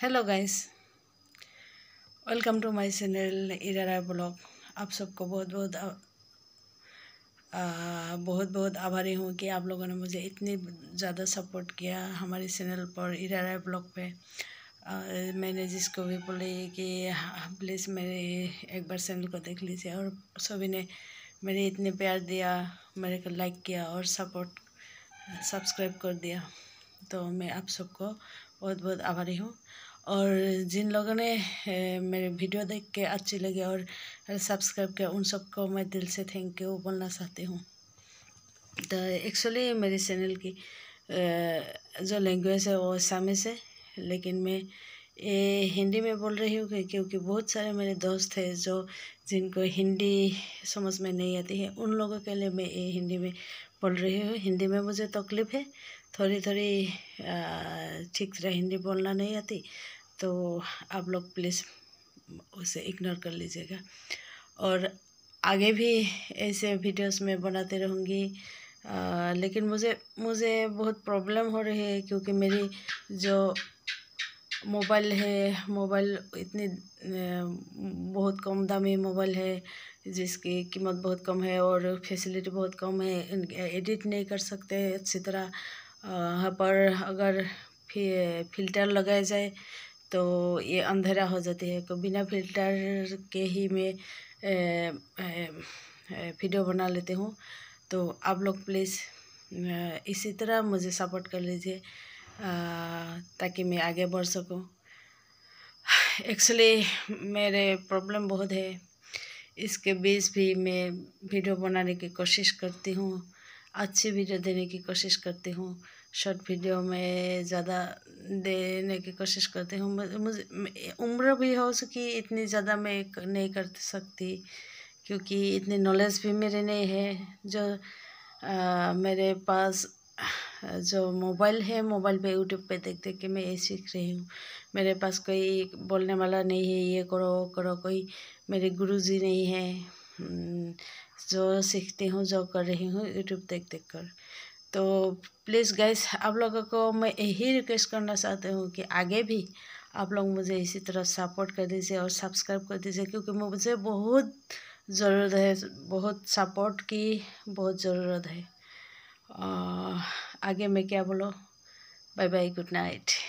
hello guys welcome to my channel इरारा blog आप सबको बहुत बहुत आ, बहुत बहुत आभारी हूँ कि आप लोगों ने मुझे इतनी ज़्यादा सपोर्ट किया हमारे चैनल पर इरारा ब्लॉग पे आ, मैंने जिसको भी बोली कि प्लीज़ हाँ, मेरे एक बार चैनल को देख लीजिए और सभी ने मेरे इतने प्यार दिया मेरे को लाइक किया और सपोर्ट सब्सक्राइब कर दिया तो मैं आप सबको बहुत बहुत आभारी हूँ और जिन लोगों ने मेरे वीडियो देख के अच्छी लगी और सब्सक्राइब किया उन सबको मैं दिल से थैंक यू बोलना चाहती हूँ तो एक्चुअली मेरे चैनल की जो लैंग्वेज है वो आसामिस है लेकिन मैं ये हिंदी में बोल रही हूँ क्योंकि बहुत सारे मेरे दोस्त हैं जो जिनको हिंदी समझ में नहीं आती है उन लोगों के लिए मैं ये हिंदी में बोल रही हूँ हिंदी में मुझे तकलीफ़ है थोड़ी थोड़ी ठीक से हिंदी बोलना नहीं आती तो आप लोग प्लीज़ उसे इग्नोर कर लीजिएगा और आगे भी ऐसे वीडियोस में बनाते रहूँगी लेकिन मुझे मुझे बहुत प्रॉब्लम हो रही है क्योंकि मेरी जो मोबाइल है मोबाइल इतने बहुत कम दाम में मोबाइल है जिसकी कीमत बहुत कम है और फैसिलिटी बहुत कम है एडिट नहीं कर सकते अच्छी तरह यहाँ पर अगर फि, फिल्टर लगाया जाए तो ये अंधेरा हो जाती है तो बिना फिल्टर के ही मैं वीडियो बना लेते हूँ तो आप लोग प्लीज़ इसी तरह मुझे सपोर्ट कर लीजिए ताकि मैं आगे बढ़ सकूं एक्चुअली मेरे प्रॉब्लम बहुत है इसके बीच भी मैं वीडियो बनाने की कोशिश करती हूँ अच्छी वीडियो देने की कोशिश करती हूँ शॉर्ट वीडियो में ज़्यादा देने की कोशिश करती हूँ मुझे उम्र भी हो सकी इतनी ज़्यादा मैं नहीं कर सकती क्योंकि इतनी नॉलेज भी मेरे नहीं है जो आ, मेरे पास जो मोबाइल है मोबाइल पे यूट्यूब पे देख देख के मैं ये सीख रही हूँ मेरे पास कोई बोलने वाला नहीं है ये करो वो करो कोई मेरे गुरुजी नहीं है हम्म, जो सीखती हूँ जो कर रही हूँ यूट्यूब देख देख कर तो प्लीज़ गैस आप लोगों को मैं यही रिक्वेस्ट करना चाहती हूँ कि आगे भी आप लोग मुझे इसी तरह सपोर्ट कर दीजिए और सब्सक्राइब कर दीजिए क्योंकि मुझे बहुत ज़रूरत है बहुत सपोर्ट की बहुत ज़रूरत है आगे मैं क्या बोलो बाय बाय गुड नाइट